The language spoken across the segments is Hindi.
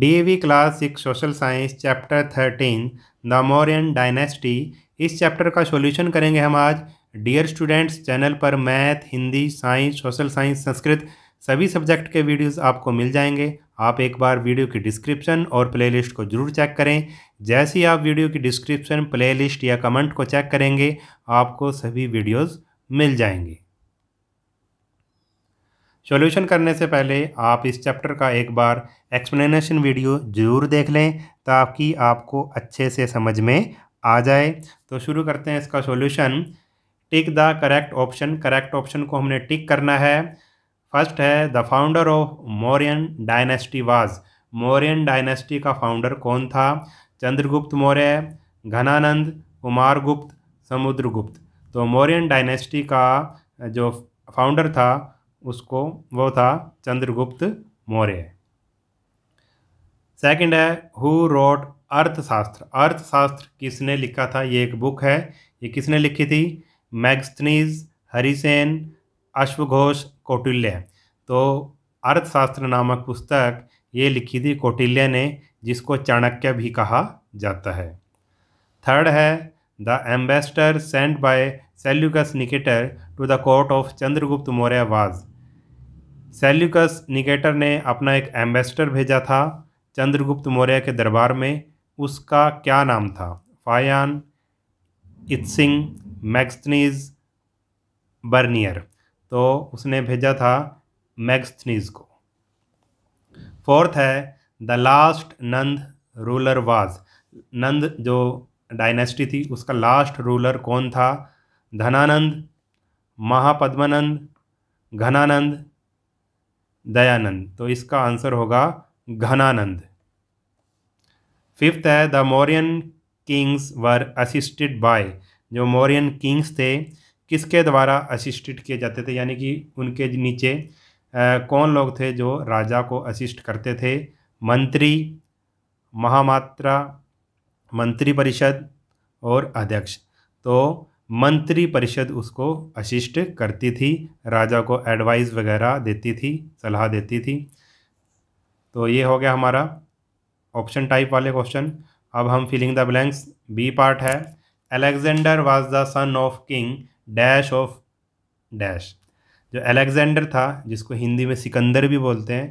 D class six social science chapter thirteen the Mauryan dynasty इस चैप्टर का सॉल्यूशन करेंगे हम आज डियर स्टूडेंट्स चैनल पर math Hindi science social science Sanskrit सभी सब्जेक्ट के वीडियोस आपको मिल जाएंगे आप एक बार वीडियो की डिस्क्रिप्शन और प्लेलिस्ट को जरूर चेक करें जैसे ही आप वीडियो की डिस्क्रिप्शन प्लेलिस्ट या कमेंट को चेक करेंगे आपको सभी वीडियोस मिल जाएंगे सॉल्यूशन करने से पहले आप इस चैप्टर का एक बार एक्सप्लेनेशन वीडियो ज़रूर देख लें ताकि आपको अच्छे से समझ में आ जाए तो शुरू करते हैं इसका solution tick the correct option correct option को हमने टिक करना है फर्स्ट है the founder of Mauryan dynasty was Mauryan dynasty का फाउंडर कौन था चंद्रगुप्त मौर्य घनानंद कुमारगुप्त समुद्रगुप्त तो मौर्यन डायनेस्टी का जो फाउंडर था उसको वो था चंद्रगुप्त मौर्य सेकंड है हु रोट अर्थशास्त्र अर्थशास्त्र किसने लिखा था ये एक बुक है ये किसने लिखी थी मैगस्नीज हरिसेन अश्वघोष कौटिल्य तो अर्थशास्त्र नामक पुस्तक ये लिखी थी कौटिल्य ने जिसको चाणक्य भी कहा जाता है थर्ड है the ambassador sent by Seleucus Nicator to the court of Chandragupta Maurya was Seleucus Nicator ने अपना एक एम्बेसडर भेजा था चंद्रगुप्त मौर्य के दरबार में उसका क्या नाम था फायान इत्सिंग मैक्सनीज बर्नियर तो उसने भेजा था मैक्सनीज को फोर्थ है the last Nanda ruler was Nanda जो डायनेस्टी थी उसका लास्ट रूलर कौन था धनानंद महापद्मानंद घनानंद दयानंद तो इसका आंसर होगा घनानंद फिफ्थ है the Mauryan kings were assisted by जो मौर्यन किंग्स थे किसके द्वारा असिस्टेड किए जाते थे यानी कि उनके नीचे आ, कौन लोग थे जो राजा को असिस्ट करते थे मंत्री महामात्रा मंत्री परिषद और अध्यक्ष तो मंत्री परिषद उसको अशिष्ट करती थी राजा को एडवाइस वगैरह देती थी सलाह देती थी तो ये हो गया हमारा ऑप्शन टाइप वाले क्वेश्चन अब हम filling the blanks B part है Alexander was the son of king dash of dash जो अलेक्जेंडर था जिसको हिंदी में सिकंदर भी बोलते हैं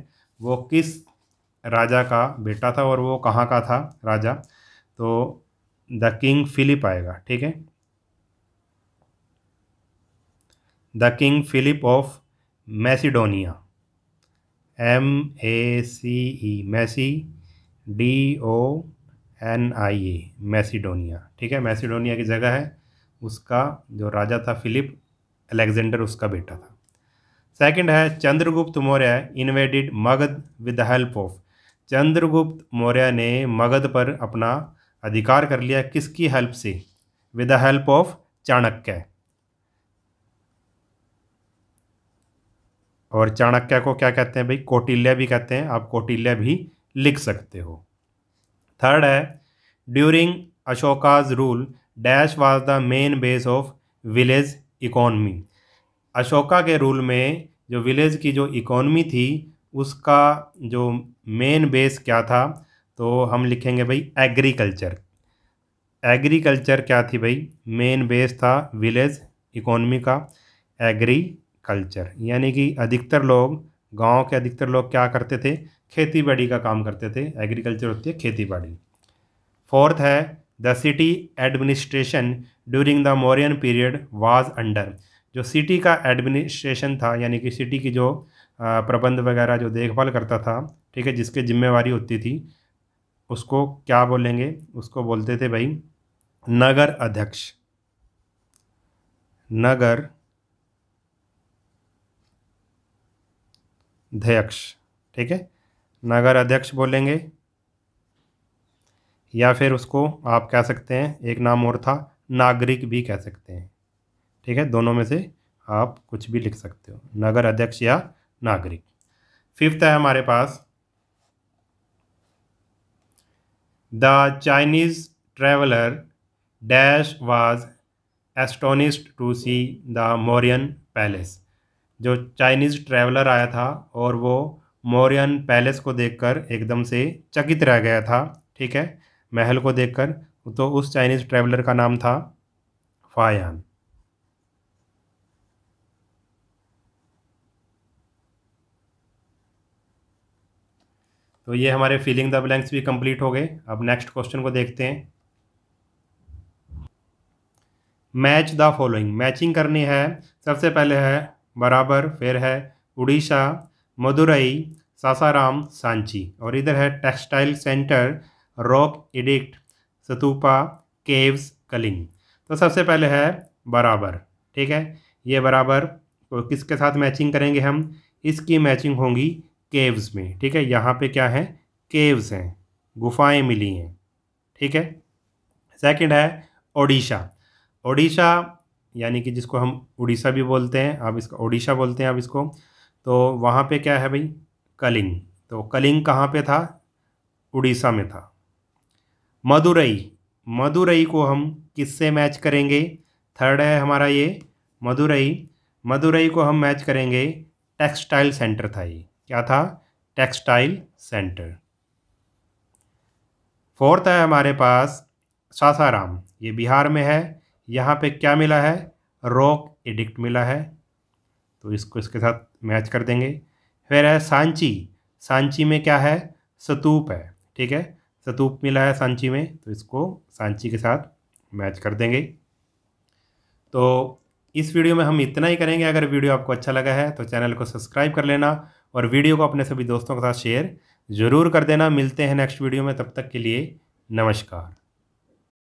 वो किस राजा का बेटा था और वो कहाँ का था राजा तो द किंग फिलिप आएगा ठीक है the king Philip of Macedonia M A C E मैसी D O N I A Macedonia ठीक है मैसीडोनिया की जगह है उसका जो राजा था फिलिप अलेक्जेंडर उसका बेटा था सेकंड है Chandragupta Maurya invaded Magadha with the help of Chandragupta Maurya ने मगध पर अपना अधिकार कर लिया किसकी हेल्प से with the help of Chanakya और चाणक्य को क्या कहते हैं भाई कौटिल्य भी कहते हैं आप कौटिल्य भी लिख सकते हो थर्ड है during Ashoka's rule dash was the main base of village economy Ashoka के रूल में जो विलेज की जो इकोनमी थी उसका जो मेन बेस क्या था तो हम लिखेंगे भाई एग्रीकल्चर एग्रीकल्चर क्या थी भाई मेन बेस था विलेज इकोनमी का एग्री कल्चर यानी कि अधिकतर लोग गांव के अधिकतर लोग क्या करते थे खेती बाड़ी का काम करते थे एग्रीकल्चर होती है खेती बाड़ी फोर्थ है the city administration during the Mauryan period was under जो सिटी का एडमिनिस्ट्रेशन था यानी कि सिटी की जो प्रबंध वगैरह जो देखभाल करता था ठीक है जिसके जिम्मेवारी होती थी उसको क्या बोलेंगे उसको बोलते थे भाई नगर अध्यक्ष नगर अध्यक्ष ठीक है नगर अध्यक्ष बोलेंगे या फिर उसको आप कह सकते हैं एक नाम और था नागरिक भी कह सकते हैं ठीक है दोनों में से आप कुछ भी लिख सकते हो नगर अध्यक्ष या नागरिक फिफ्थ है हमारे पास the Chinese traveller dash was astonished to see the Mauryan palace जो चाइनीज़ ट्रैवलर आया था और वो मौर्यन पैलेस को देखकर एकदम से चकित रह गया था ठीक है महल को देखकर तो उस चाइनीज़ ट्रैवलर का नाम था फायान तो ये हमारे फीलिंग द ब्लैंक्स भी कंप्लीट हो गए अब नेक्स्ट क्वेश्चन को देखते हैं मैच द फॉलोइंग मैचिंग करनी है सबसे पहले है बराबर फिर है उड़ीसा मदुरई सासाराम सांची और इधर है textile centre rock edict stupa caves Kalinga तो सबसे पहले है बराबर ठीक है ये बराबर तो किसके साथ मैचिंग करेंगे हम इसकी मैचिंग होंगी केव्स में ठीक है यहाँ पे क्या है केव्स हैं गुफाएं मिली हैं ठीक है सेकंड है ओडिशा ओडिशा यानी कि जिसको हम उड़ीसा भी बोलते हैं आप इसका उड़ीसा बोलते हैं आप इसको तो वहाँ पे क्या है भाई कलिंग तो कलिंग कहाँ पे था उड़ीसा में था मदुरई मदुरई को हम किससे मैच करेंगे थर्ड है हमारा ये मदुरई मदुरई को हम मैच करेंगे टेक्सटाइल सेंटर था ये क्या था टेक्सटाइल सेंटर फोर्थ है हमारे पास सासाराम ये बिहार में है यहाँ पे क्या मिला है रॉक एडिक्ट मिला है तो इसको इसके साथ मैच कर देंगे फिर है सांची सांची में क्या है सतूप है ठीक है सतूप मिला है सांची में तो इसको सांची के साथ मैच कर देंगे तो इस वीडियो में हम इतना ही करेंगे अगर वीडियो आपको अच्छा लगा है तो चैनल को सब्सक्राइब कर लेना और वीडियो को अपने सभी दोस्तों के साथ शेयर ज़रूर कर देना मिलते हैं नेक्स्ट वीडियो में तब तक के लिए नमस्कार